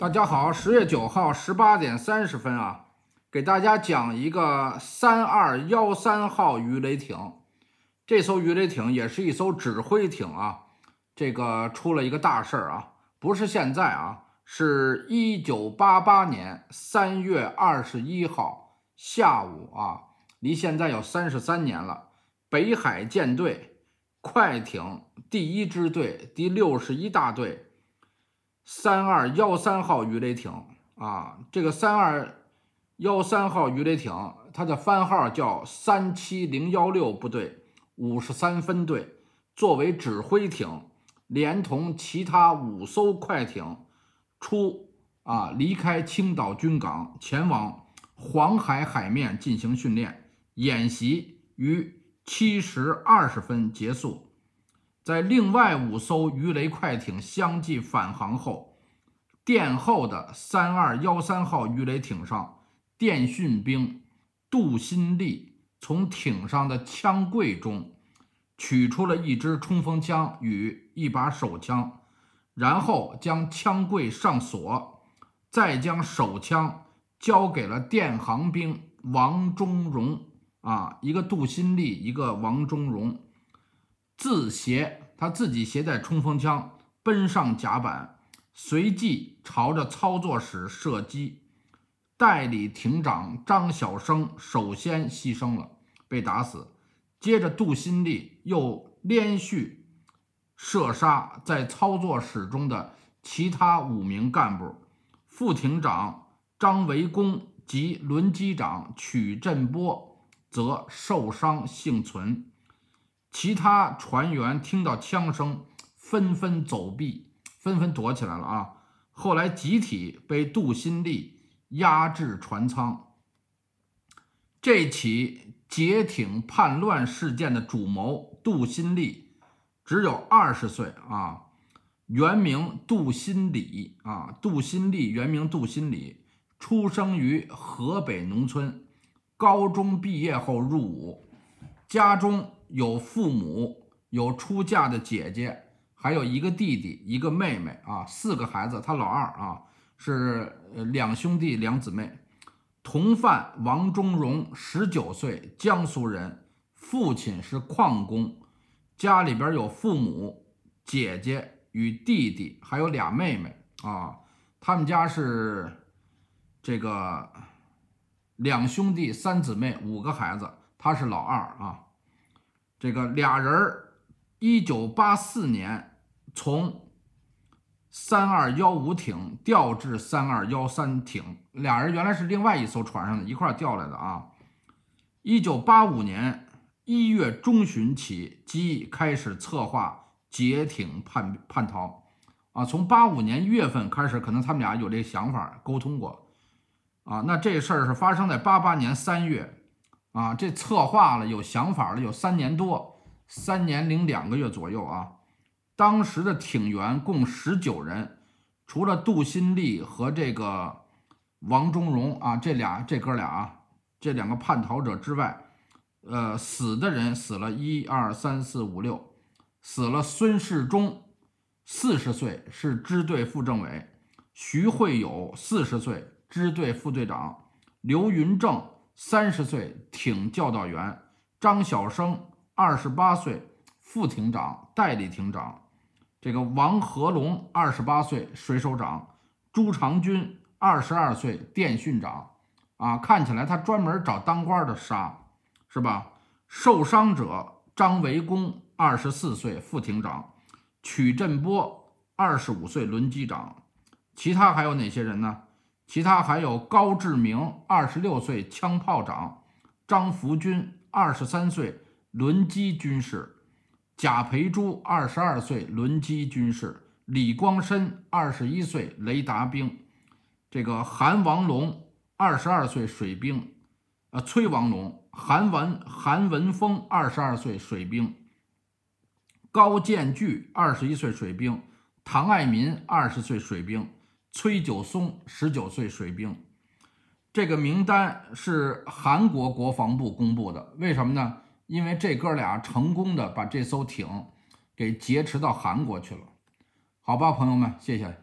大家好，十月九号十八点三十分啊，给大家讲一个三二幺三号鱼雷艇。这艘鱼雷艇也是一艘指挥艇啊。这个出了一个大事儿啊，不是现在啊，是一九八八年三月二十一号下午啊，离现在有三十三年了。北海舰队快艇第一支队第六十一大队。三二幺三号鱼雷艇啊，这个三二幺三号鱼雷艇，它的番号叫三七零幺六部队五十三分队，作为指挥艇，连同其他五艘快艇出啊离开青岛军港，前往黄海海面进行训练演习，于七时二十分结束。在另外五艘鱼雷快艇相继返航后，殿后的三二幺三号鱼雷艇上，电讯兵杜新立从艇上的枪柜中取出了一支冲锋枪与一把手枪，然后将枪柜上锁，再将手枪交给了电航兵王忠荣。啊，一个杜新立，一个王忠荣，自携他自己携带冲锋枪奔上甲板，随即朝着操作室射击。代理艇长张晓生首先牺牲了，被打死。接着，杜新立又连续射杀在操作室中的其他五名干部，副艇长张维功及轮机长曲振波则受伤幸存。其他船员听到枪声，纷纷走避，纷纷躲起来了啊！后来集体被杜新立押至船舱。这起截艇叛乱事件的主谋杜新立只有二十岁啊，原名杜新礼啊，杜新立原名杜新礼，出生于河北农村，高中毕业后入伍。家中有父母，有出嫁的姐姐，还有一个弟弟，一个妹妹啊，四个孩子。他老二啊，是两兄弟两姊妹。同犯王忠荣，十九岁，江苏人，父亲是矿工，家里边有父母、姐姐与弟弟，还有俩妹妹啊。他们家是这个两兄弟三姊妹五个孩子。他是老二啊，这个俩人儿，一九八四年从三二幺五艇调至三二幺三艇，俩人原来是另外一艘船上的，一块调来的啊。一九八五年一月中旬起，机开始策划解艇叛叛逃啊。从八五年月份开始，可能他们俩有这想法沟通过啊。那这事儿是发生在八八年三月。啊，这策划了有想法了，有三年多，三年零两个月左右啊。当时的挺员共十九人，除了杜新立和这个王忠荣啊，这俩这哥俩啊，这两个叛逃者之外，呃，死的人死了一二三四五六，死了孙世忠，四十岁是支队副政委，徐惠友四十岁支队副队长，刘云正。三十岁挺教导员张晓生，二十八岁副厅长代理厅长，这个王和龙二十八岁水手长，朱长军二十二岁电讯长，啊，看起来他专门找当官的杀，是吧？受伤者张维功二十四岁副厅长，曲振波二十五岁轮机长，其他还有哪些人呢？其他还有高志明，二十六岁枪炮长；张福军，二十三岁轮机军士；贾培珠，二十二岁轮机军士；李光申，二十一岁雷达兵；这个韩王龙，二十二岁水兵；啊，崔王龙、韩文、韩文峰，二十二岁水兵；高建巨，二十一岁水兵；唐爱民，二十岁水兵。崔九松，十九岁水兵，这个名单是韩国国防部公布的。为什么呢？因为这哥俩成功的把这艘艇给劫持到韩国去了。好吧，朋友们，谢谢。